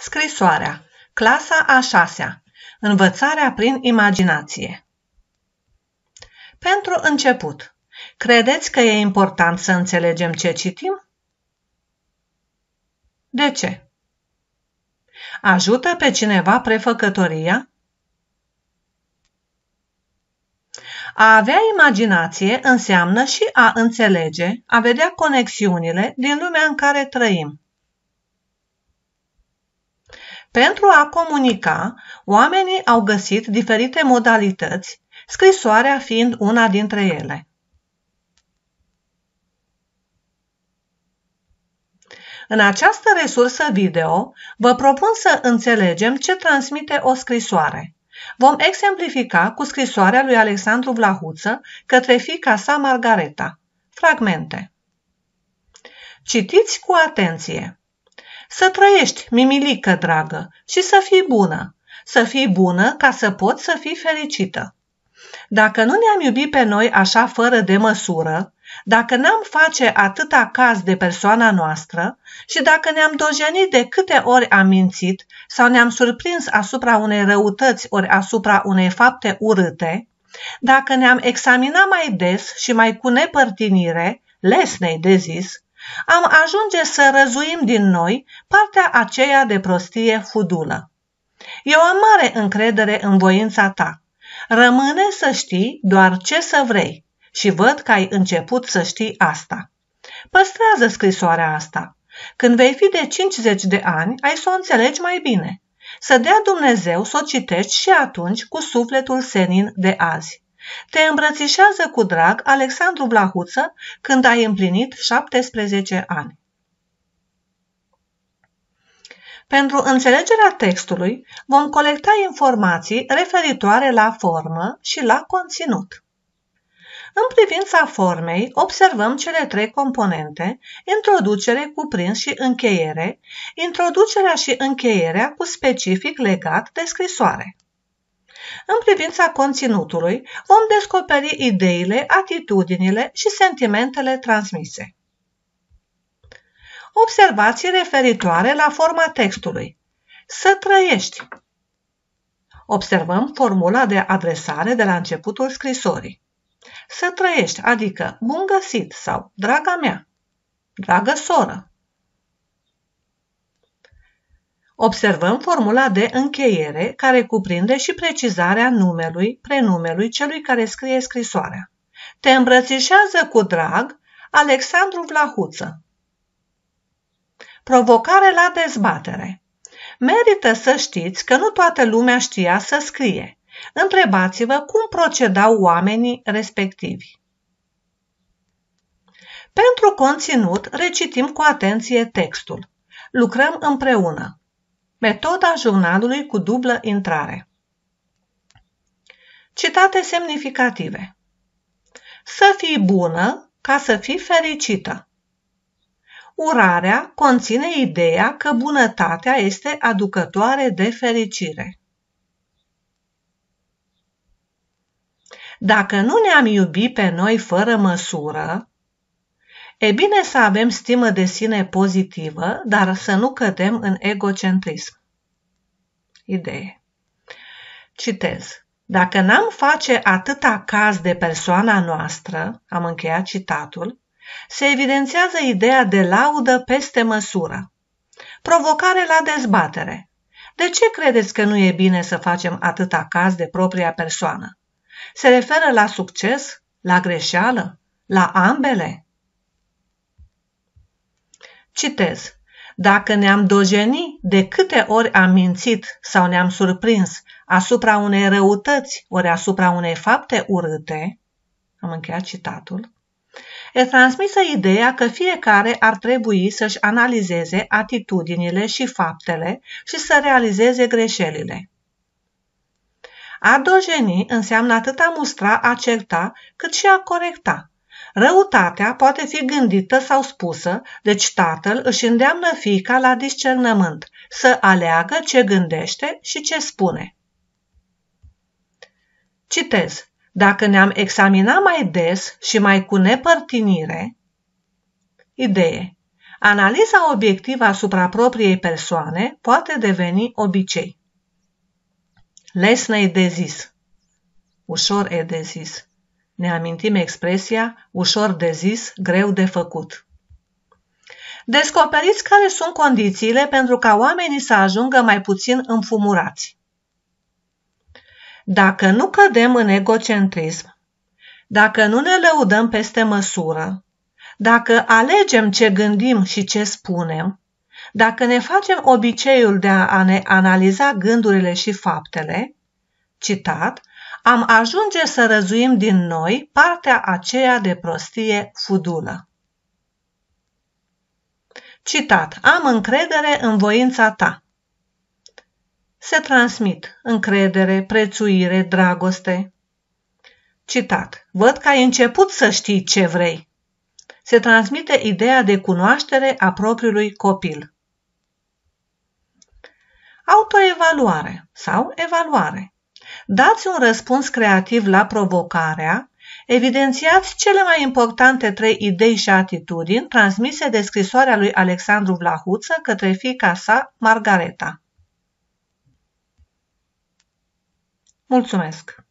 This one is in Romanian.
Scrisoarea. Clasa a șasea. Învățarea prin imaginație. Pentru început, credeți că e important să înțelegem ce citim? De ce? Ajută pe cineva prefăcătoria? A avea imaginație înseamnă și a înțelege, a vedea conexiunile din lumea în care trăim pentru a comunica, oamenii au găsit diferite modalități, scrisoarea fiind una dintre ele. În această resursă video, vă propun să înțelegem ce transmite o scrisoare. Vom exemplifica cu scrisoarea lui Alexandru Vlahuță către fica sa Margareta. Fragmente. Citiți cu atenție! Să trăiești, mimilică dragă, și să fii bună. Să fii bună ca să poți să fii fericită. Dacă nu ne-am iubit pe noi așa fără de măsură, dacă n-am face atâta caz de persoana noastră și dacă ne-am dojenit de câte ori am mințit sau ne-am surprins asupra unei răutăți ori asupra unei fapte urâte, dacă ne-am examinat mai des și mai cu nepărtinire, lesnei de zis, am ajunge să răzuim din noi partea aceea de prostie fudulă. Eu am mare încredere în voința ta. Rămâne să știi doar ce să vrei și văd că ai început să știi asta. Păstrează scrisoarea asta. Când vei fi de 50 de ani, ai să o înțelegi mai bine. Să dea Dumnezeu să o citești și atunci cu sufletul senin de azi. Te îmbrățișează cu drag Alexandru Blahuță când ai împlinit 17 ani. Pentru înțelegerea textului vom colecta informații referitoare la formă și la conținut. În privința formei, observăm cele trei componente, introducere, cuprins și încheiere, introducerea și încheierea cu specific legat de scrisoare. În privința conținutului, vom descoperi ideile, atitudinile și sentimentele transmise. Observații referitoare la forma textului. Să trăiești. Observăm formula de adresare de la începutul scrisorii. Să trăiești, adică bun găsit sau draga mea, dragă soră, Observăm formula de încheiere care cuprinde și precizarea numelui, prenumelui celui care scrie scrisoarea. Te îmbrățișează cu drag Alexandru Vlahuță. Provocare la dezbatere Merită să știți că nu toată lumea știa să scrie. Întrebați-vă cum procedau oamenii respectivi. Pentru conținut, recitim cu atenție textul. Lucrăm împreună. Metoda jurnalului cu dublă intrare Citate semnificative Să fii bună ca să fii fericită. Urarea conține ideea că bunătatea este aducătoare de fericire. Dacă nu ne-am iubi pe noi fără măsură, E bine să avem stimă de sine pozitivă, dar să nu cădem în egocentrism. Idee. Citez. Dacă n-am face atâta caz de persoana noastră, am încheiat citatul, se evidențiază ideea de laudă peste măsură. Provocare la dezbatere. De ce credeți că nu e bine să facem atâta caz de propria persoană? Se referă la succes, la greșeală, la ambele? Citez. Dacă ne-am dojeni de câte ori am mințit sau ne-am surprins asupra unei răutăți ori asupra unei fapte urâte, am încheiat citatul, e transmisă ideea că fiecare ar trebui să-și analizeze atitudinile și faptele și să realizeze greșelile. A dojeni înseamnă atât a mustra, a certa, cât și a corecta, Răutatea poate fi gândită sau spusă, deci tatăl își îndeamnă fiica la discernământ, să aleagă ce gândește și ce spune. Citez. Dacă ne-am examinat mai des și mai cu nepărtinire, idee. Analiza obiectivă asupra propriei persoane poate deveni obicei. Lesnei e de zis. Ușor e de zis. Ne amintim expresia ușor de zis, greu de făcut. Descoperiți care sunt condițiile pentru ca oamenii să ajungă mai puțin înfumurați. Dacă nu cădem în egocentrism, dacă nu ne lăudăm peste măsură, dacă alegem ce gândim și ce spunem, dacă ne facem obiceiul de a ne analiza gândurile și faptele, citat, am ajunge să răzuim din noi partea aceea de prostie fudulă. Citat. Am încredere în voința ta. Se transmit încredere, prețuire, dragoste. Citat. Văd că ai început să știi ce vrei. Se transmite ideea de cunoaștere a propriului copil. Autoevaluare sau evaluare. Dați un răspuns creativ la provocarea, evidențiați cele mai importante trei idei și atitudini transmise de scrisoarea lui Alexandru Vlahuță către fica sa, Margareta. Mulțumesc!